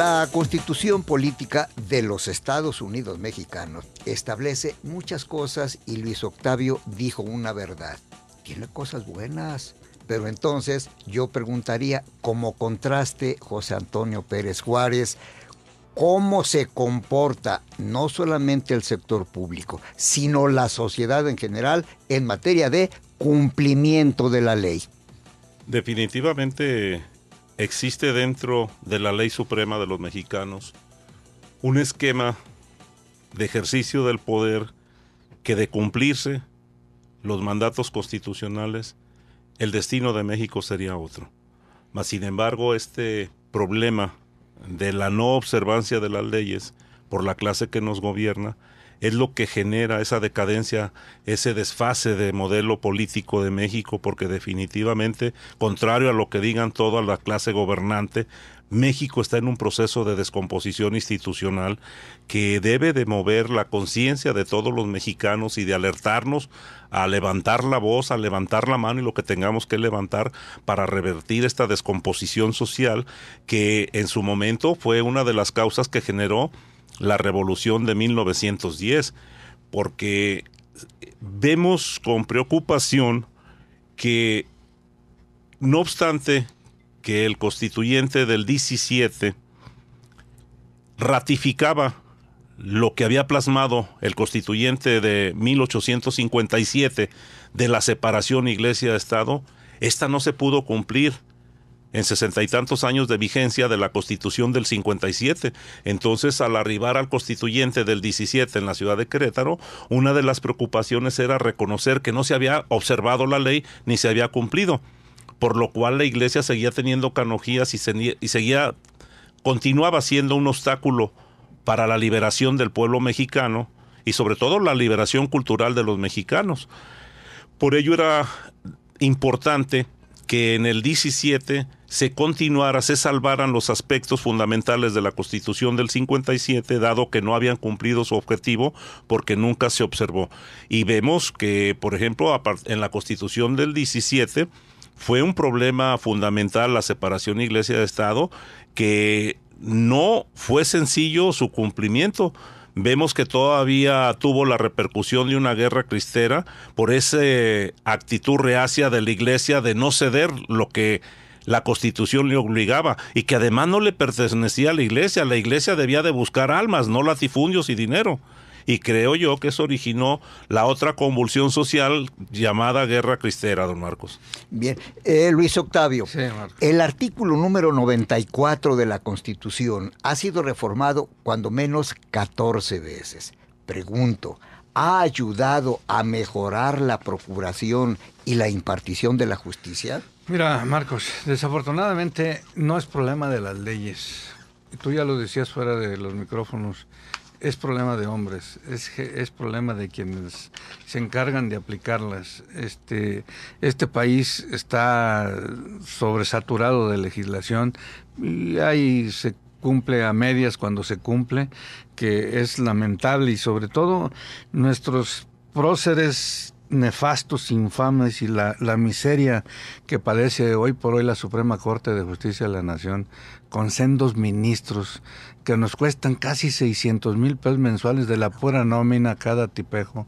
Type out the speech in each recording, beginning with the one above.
La constitución política de los Estados Unidos mexicanos establece muchas cosas y Luis Octavio dijo una verdad. Tiene cosas buenas. Pero entonces yo preguntaría, como contraste, José Antonio Pérez Juárez, cómo se comporta no solamente el sector público, sino la sociedad en general en materia de cumplimiento de la ley. Definitivamente existe dentro de la ley suprema de los mexicanos un esquema de ejercicio del poder que de cumplirse los mandatos constitucionales, el destino de México sería otro. Mas, sin embargo, este problema de la no observancia de las leyes por la clase que nos gobierna es lo que genera esa decadencia, ese desfase de modelo político de México, porque definitivamente, contrario a lo que digan toda la clase gobernante, México está en un proceso de descomposición institucional que debe de mover la conciencia de todos los mexicanos y de alertarnos a levantar la voz, a levantar la mano y lo que tengamos que levantar para revertir esta descomposición social que en su momento fue una de las causas que generó la revolución de 1910, porque vemos con preocupación que, no obstante que el constituyente del 17 ratificaba lo que había plasmado el constituyente de 1857 de la separación iglesia-estado, esta no se pudo cumplir en sesenta y tantos años de vigencia de la Constitución del 57. Entonces, al arribar al constituyente del 17 en la ciudad de Querétaro, una de las preocupaciones era reconocer que no se había observado la ley ni se había cumplido, por lo cual la iglesia seguía teniendo canojías y, y seguía, continuaba siendo un obstáculo para la liberación del pueblo mexicano y sobre todo la liberación cultural de los mexicanos. Por ello era importante que en el 17 se continuara, se salvaran los aspectos fundamentales de la Constitución del 57, dado que no habían cumplido su objetivo porque nunca se observó. Y vemos que, por ejemplo, en la Constitución del 17 fue un problema fundamental la separación Iglesia-Estado que no fue sencillo su cumplimiento vemos que todavía tuvo la repercusión de una guerra cristera por esa actitud reacia de la iglesia de no ceder lo que la constitución le obligaba y que además no le pertenecía a la iglesia. La iglesia debía de buscar almas, no latifundios y dinero. Y creo yo que eso originó la otra convulsión social llamada guerra cristera, don Marcos. Bien, eh, Luis Octavio, el artículo número 94 de la Constitución ha sido reformado cuando menos 14 veces. Pregunto, ha ayudado a mejorar la procuración y la impartición de la justicia? Mira, Marcos, desafortunadamente no es problema de las leyes. Tú ya lo decías fuera de los micrófonos. Es problema de hombres, es, es problema de quienes se encargan de aplicarlas. Este, este país está sobresaturado de legislación y hay sectores cumple a medias cuando se cumple, que es lamentable y sobre todo nuestros próceres nefastos, infames y la, miseria que padece hoy por hoy la Suprema Corte de Justicia de la Nación con sendos ministros que nos cuestan casi 600 mil pesos mensuales de la pura nómina cada tipejo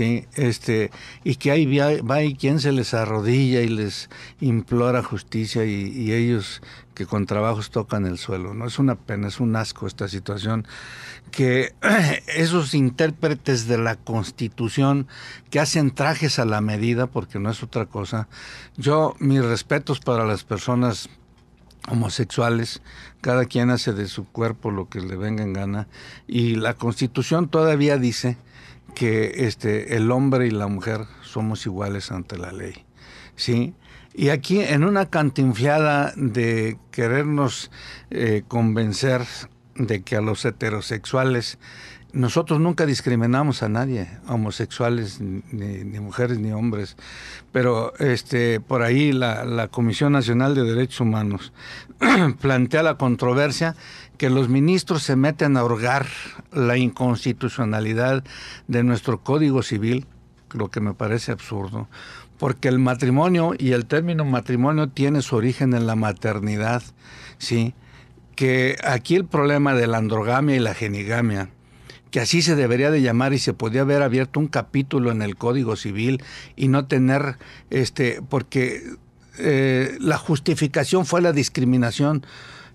este, y que ahí va y quien se les arrodilla y les implora justicia y, ellos que con trabajos tocan el suelo, ¿no? Es una pena, es un asco esta situación, que esos intérpretes de la Constitución que hacen trajes a la medida, porque no es otra cosa, yo mis respetos para las personas homosexuales, cada quien hace de su cuerpo lo que le venga en gana, y la Constitución todavía dice que este, el hombre y la mujer somos iguales ante la ley. ¿sí? Y aquí en una cantinfiada de querernos eh, convencer de que a los heterosexuales nosotros nunca discriminamos a nadie, homosexuales, ni, mujeres, ni hombres. Pero este, por ahí la, Comisión Nacional de Derechos Humanos plantea la controversia que los ministros se meten a hurgar la inconstitucionalidad de nuestro Código Civil, lo que me parece absurdo, porque el matrimonio y el término matrimonio tiene su origen en la maternidad, ¿sí? Que aquí el problema de la androgamia y la genigamia, que así se debería de llamar y se podía haber abierto un capítulo en el Código Civil y no tener, este, porque eh, la justificación fue la discriminación.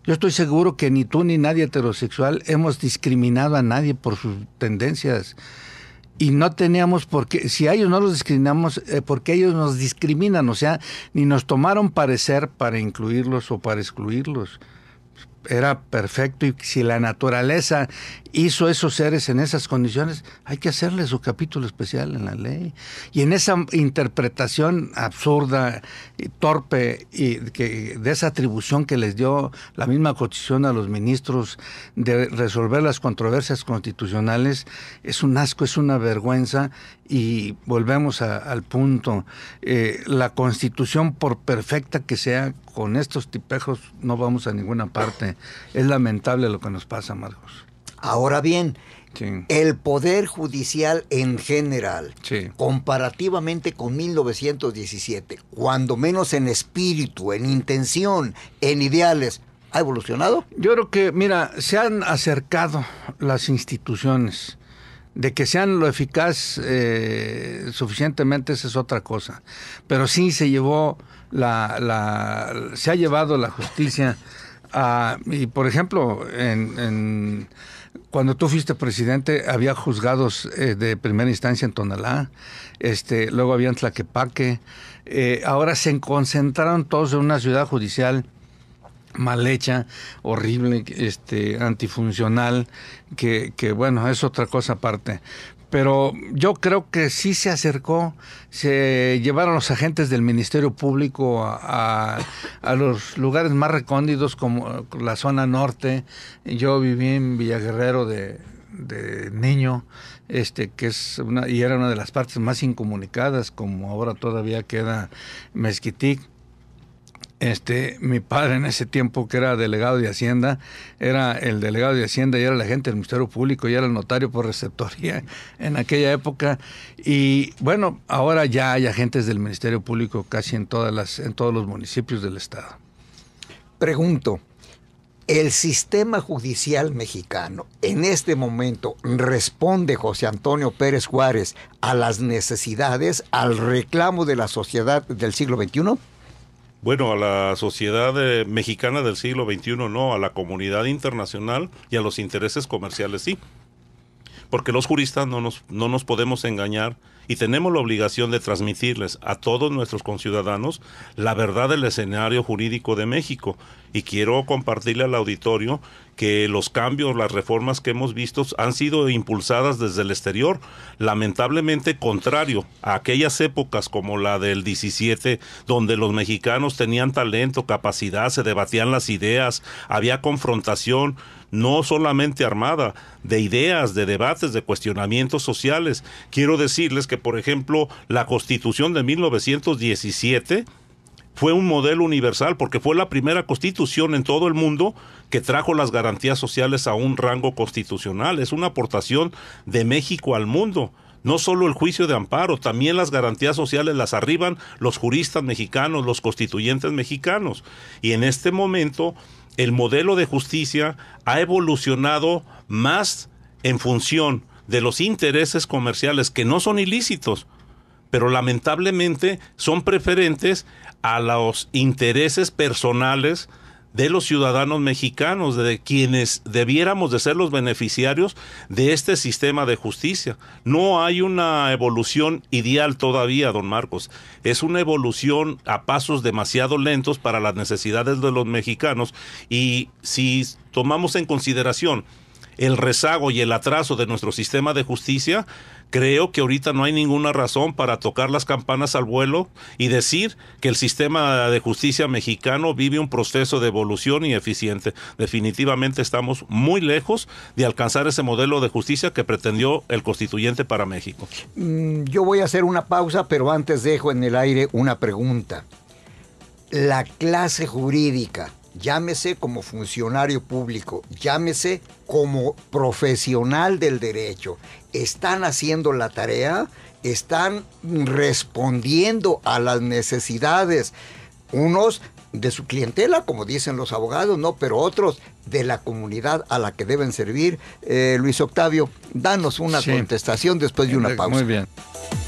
Yo estoy seguro que ni tú ni nadie heterosexual hemos discriminado a nadie por sus tendencias. Y no teníamos porque si a ellos no los discriminamos, eh, porque ellos nos discriminan, o sea, ni nos tomaron parecer para incluirlos o para excluirlos era perfecto y si la naturaleza hizo esos seres en esas condiciones, hay que hacerle su capítulo especial en la ley. Y en esa interpretación absurda, y torpe, y de esa atribución que les dio la misma Constitución a los ministros de resolver las controversias constitucionales, es un asco, es una vergüenza y volvemos al punto. Eh, la Constitución, por perfecta que sea, con estos tipejos no vamos a ninguna parte. Es lamentable lo que nos pasa, Marcos. Ahora bien, el Poder Judicial en general, comparativamente con 1917, cuando menos en espíritu, en intención, en ideales, ¿ha evolucionado? Yo creo que, mira, se han acercado las instituciones de que sean lo eficaz eh, suficientemente, esa es otra cosa. Pero sí se llevó la, se ha llevado la justicia a, y por ejemplo, en, cuando tú fuiste presidente, había juzgados eh, de primera instancia en Tonalá, este, luego había en Tlaquepaque, eh, ahora se concentraron todos en una ciudad judicial mal hecha, horrible, este, antifuncional, que, bueno, es otra cosa aparte pero yo creo que sí se acercó, se llevaron los agentes del Ministerio Público a, los lugares más recónditos como la zona norte. Yo viví en Villaguerrero de, de niño, este que es una, y era una de las partes más incomunicadas, como ahora todavía queda Mezquitic este, mi padre en ese tiempo que era delegado de Hacienda, era el delegado de Hacienda y era el agente del Ministerio Público y era el notario por receptoría en aquella época. Y bueno, ahora ya hay agentes del Ministerio Público casi en, todas las, en todos los municipios del estado. Pregunto, ¿el sistema judicial mexicano en este momento responde José Antonio Pérez Juárez a las necesidades, al reclamo de la sociedad del siglo XXI? bueno, a la sociedad eh, mexicana del siglo XXI no, a la comunidad internacional y a los intereses comerciales sí porque los juristas no nos, no nos podemos engañar y tenemos la obligación de transmitirles a todos nuestros conciudadanos la verdad del escenario jurídico de México. Y quiero compartirle al auditorio que los cambios, las reformas que hemos visto han sido impulsadas desde el exterior, lamentablemente contrario a aquellas épocas como la del 17, donde los mexicanos tenían talento, capacidad, se debatían las ideas, había confrontación, no solamente armada, de ideas, de debates, de cuestionamientos sociales. Quiero decirles que, por ejemplo, la Constitución de 1917 fue un modelo universal porque fue la primera constitución en todo el mundo que trajo las garantías sociales a un rango constitucional. Es una aportación de México al mundo no solo el juicio de amparo, también las garantías sociales las arriban los juristas mexicanos, los constituyentes mexicanos. Y en este momento el modelo de justicia ha evolucionado más en función de los intereses comerciales que no son ilícitos, pero lamentablemente son preferentes a los intereses personales de los ciudadanos mexicanos, de quienes debiéramos de ser los beneficiarios de este sistema de justicia. No hay una evolución ideal todavía, don Marcos. Es una evolución a pasos demasiado lentos para las necesidades de los mexicanos y si tomamos en consideración el rezago y el atraso de nuestro sistema de justicia, creo que ahorita no hay ninguna razón para tocar las campanas al vuelo y decir que el sistema de justicia mexicano vive un proceso de evolución y eficiente. Definitivamente estamos muy lejos de alcanzar ese modelo de justicia que pretendió el constituyente para México. Mm, yo voy a hacer una pausa, pero antes dejo en el aire una pregunta. La clase jurídica llámese como funcionario público, llámese como profesional del derecho, están haciendo la tarea, están respondiendo a las necesidades, unos de su clientela, como dicen los abogados, ¿no? Pero otros de la comunidad a la que deben servir. Eh, Luis Octavio, danos una contestación después de una pausa. Muy bien.